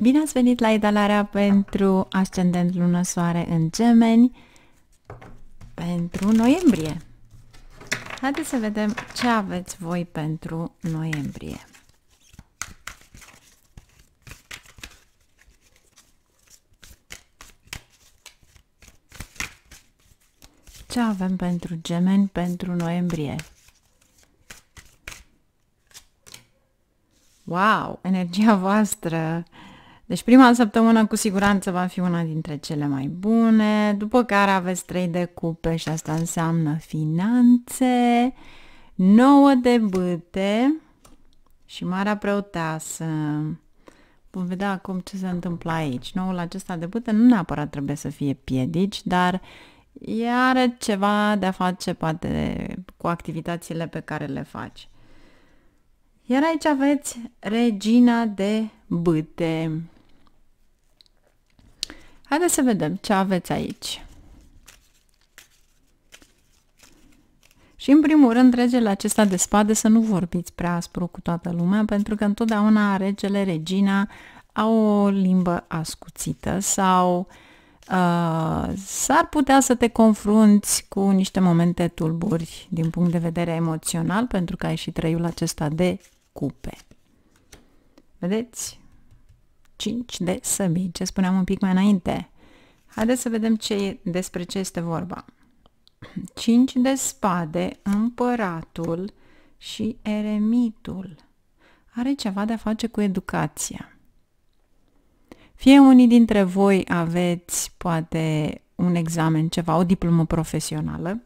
Bine ați venit la Idalarea pentru ascendent lună soare în gemeni pentru noiembrie. Haideți să vedem ce aveți voi pentru noiembrie. Ce avem pentru gemeni pentru noiembrie? Wow! Energia voastră deci prima săptămână cu siguranță va fi una dintre cele mai bune, după care aveți 3 de cupe și asta înseamnă finanțe, 9 de bâte și marea preoteasă. Vom vedea acum ce se întâmplă aici. Noul acesta de bâte nu neapărat trebuie să fie piedici, dar are ceva de a face poate cu activitățile pe care le faci. Iar aici aveți regina de bâte. Haideți să vedem ce aveți aici. Și în primul rând, regele acesta de spade să nu vorbiți prea aspru cu toată lumea, pentru că întotdeauna regele, regina au o limbă ascuțită sau uh, s-ar putea să te confrunți cu niște momente tulburi din punct de vedere emoțional, pentru că ai și trăiul acesta de cupe. Vedeți? 5 de săbii, ce spuneam un pic mai înainte. Haideți să vedem ce e, despre ce este vorba. 5 de spade, împăratul și eremitul. Are ceva de a face cu educația. Fie unii dintre voi aveți poate un examen, ceva, o diplomă profesională,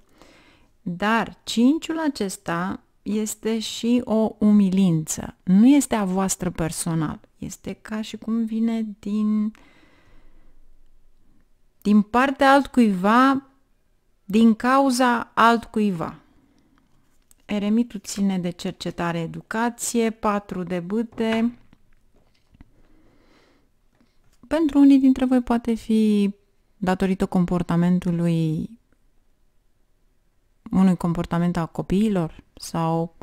dar cinciul acesta este și o umilință. Nu este a voastră personal. Este ca și cum vine din, din partea altcuiva, din cauza altcuiva. Eremitul ține de cercetare educație, patru de bâte. Pentru unii dintre voi poate fi datorită comportamentului unui comportament a copiilor sau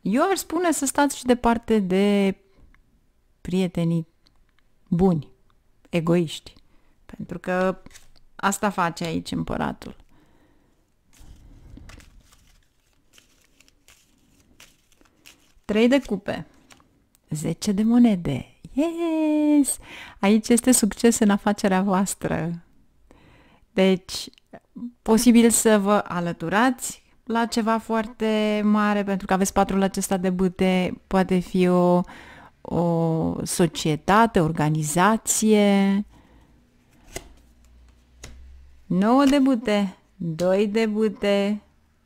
eu ar spune să stați și departe de prietenii buni, egoiști, pentru că asta face aici împăratul. Trei de cupe, 10 de monede. Yes! Aici este succes în afacerea voastră. Deci, posibil să vă alăturați la ceva foarte mare, pentru că aveți patrul acesta de bute, poate fi o, o societate, organizație. 9 de bute, 2 de bute,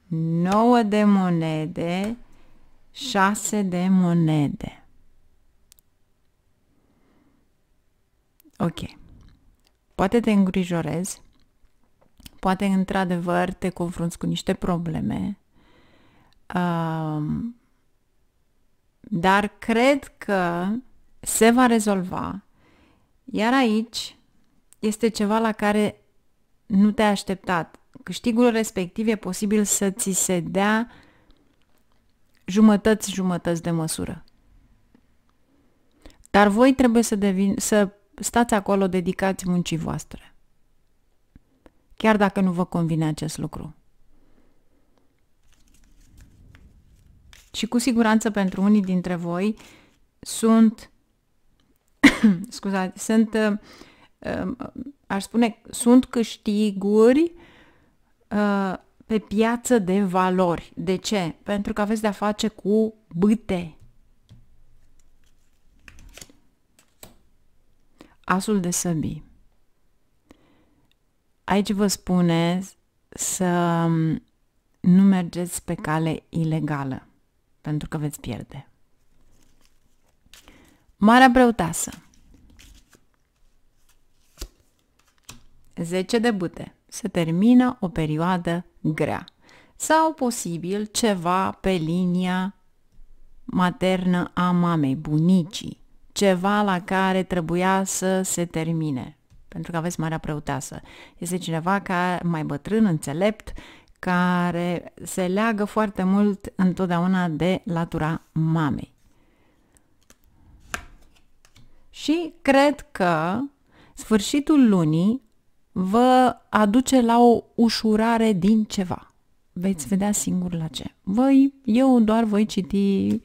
9 de monede, 6 de monede. Ok. Poate te îngrijorezi Poate, într-adevăr, te confrunți cu niște probleme, uh, dar cred că se va rezolva. Iar aici este ceva la care nu te-ai așteptat. Câștigul respectiv e posibil să ți se dea jumătăți-jumătăți de măsură. Dar voi trebuie să, devin, să stați acolo dedicați muncii voastre chiar dacă nu vă convine acest lucru. Și cu siguranță pentru unii dintre voi sunt, scuzați, sunt, um, aș spune, sunt câștiguri uh, pe piață de valori. De ce? Pentru că aveți de-a face cu bâte. Asul de săbii. Aici vă spune să um, nu mergeți pe cale ilegală, pentru că veți pierde. Marea Breutasă 10 de bute. Se termină o perioadă grea. Sau posibil ceva pe linia maternă a mamei, bunicii. Ceva la care trebuia să se termine pentru că aveți marea preoteasă. Este cineva ca mai bătrân, înțelept, care se leagă foarte mult întotdeauna de latura mamei. Și cred că sfârșitul lunii vă aduce la o ușurare din ceva. Veți vedea singur la ce. Voi, eu doar voi citi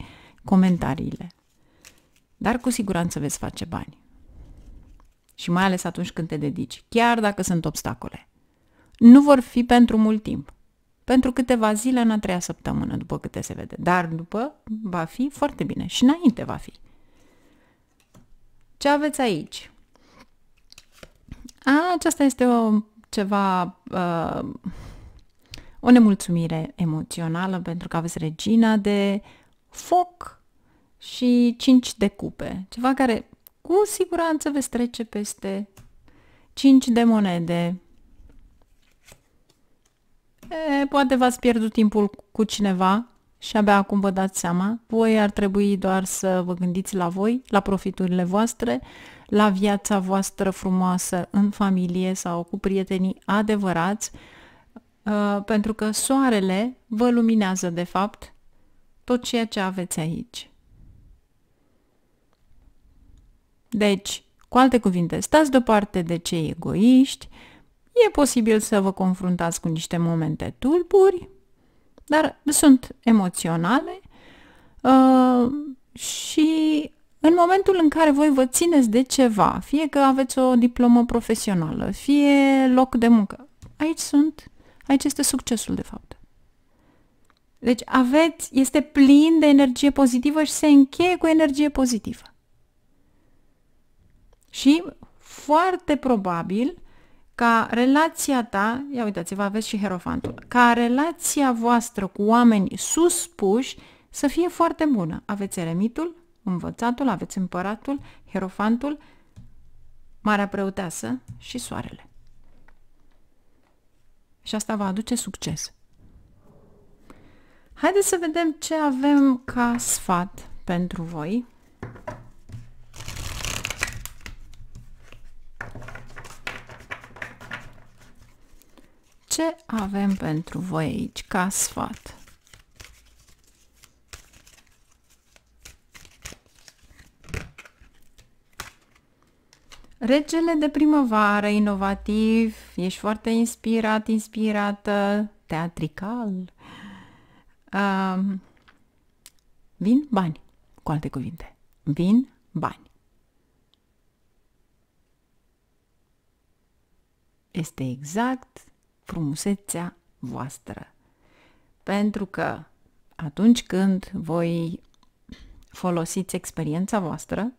comentariile. Dar cu siguranță veți face bani și mai ales atunci când te dedici, chiar dacă sunt obstacole. Nu vor fi pentru mult timp, pentru câteva zile în a treia săptămână, după câte se vede, dar după va fi foarte bine și înainte va fi. Ce aveți aici? A, aceasta este o ceva uh, o nemulțumire emoțională pentru că aveți regina de foc și cinci de cupe. Ceva care cu siguranță veți trece peste 5 de monede. E, poate v-ați pierdut timpul cu cineva și abia acum vă dați seama. Voi ar trebui doar să vă gândiți la voi, la profiturile voastre, la viața voastră frumoasă în familie sau cu prietenii adevărați, pentru că soarele vă luminează de fapt tot ceea ce aveți aici. Deci, cu alte cuvinte, stați deoparte de cei egoiști, e posibil să vă confruntați cu niște momente tulburi, dar sunt emoționale uh, și în momentul în care voi vă țineți de ceva, fie că aveți o diplomă profesională, fie loc de muncă, aici sunt, aici este succesul de fapt. Deci aveți, este plin de energie pozitivă și se încheie cu energie pozitivă și foarte probabil ca relația ta, ia uitați-vă, aveți și herofantul, ca relația voastră cu oamenii suspuși să fie foarte bună. Aveți eremitul, învățatul, aveți împăratul, herofantul, marea preoteasă și soarele. Și asta va aduce succes. Haideți să vedem ce avem ca sfat pentru voi avem pentru voi aici ca sfat? Regele de primăvară, inovativ, ești foarte inspirat, inspirată, teatrical. Uh, vin bani, cu alte cuvinte. Vin bani. Este exact frumusețea voastră. Pentru că atunci când voi folosiți experiența voastră,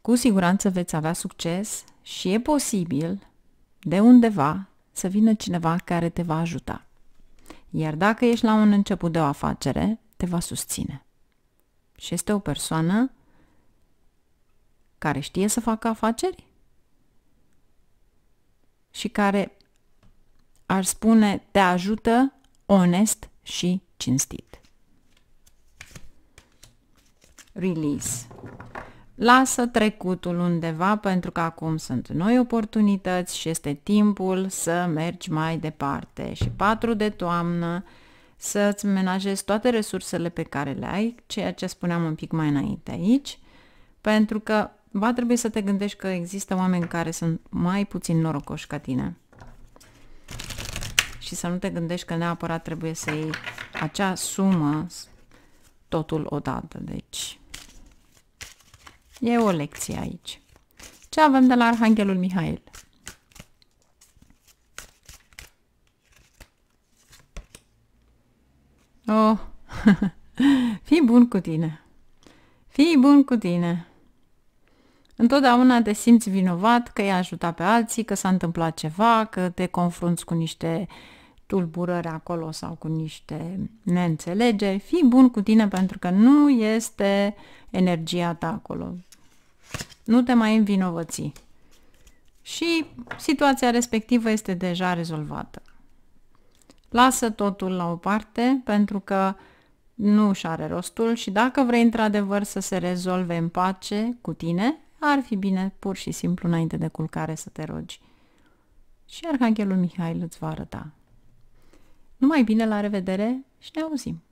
cu siguranță veți avea succes și e posibil de undeva să vină cineva care te va ajuta. Iar dacă ești la un început de o afacere, te va susține. Și este o persoană care știe să facă afaceri și care, ar spune, te ajută onest și cinstit. Release. Lasă trecutul undeva pentru că acum sunt noi oportunități și este timpul să mergi mai departe. Și patru de toamnă să-ți menajezi toate resursele pe care le ai, ceea ce spuneam un pic mai înainte aici, pentru că va trebui să te gândești că există oameni care sunt mai puțin norocoși ca tine și să nu te gândești că neapărat trebuie să iei acea sumă totul odată. Deci e o lecție aici. Ce avem de la Arhanghelul Mihail? Oh, fii bun cu tine. Fii bun cu tine. Întotdeauna te simți vinovat că i-ai ajutat pe alții, că s-a întâmplat ceva, că te confrunți cu niște tulburări acolo sau cu niște neînțelegeri. Fii bun cu tine pentru că nu este energia ta acolo. Nu te mai învinovăți. Și situația respectivă este deja rezolvată. Lasă totul la o parte pentru că nu și are rostul și dacă vrei într-adevăr să se rezolve în pace cu tine, ar fi bine pur și simplu înainte de culcare să te rogi. Și Arhanghelul Mihail îți va arăta. Numai bine, la revedere și ne auzim!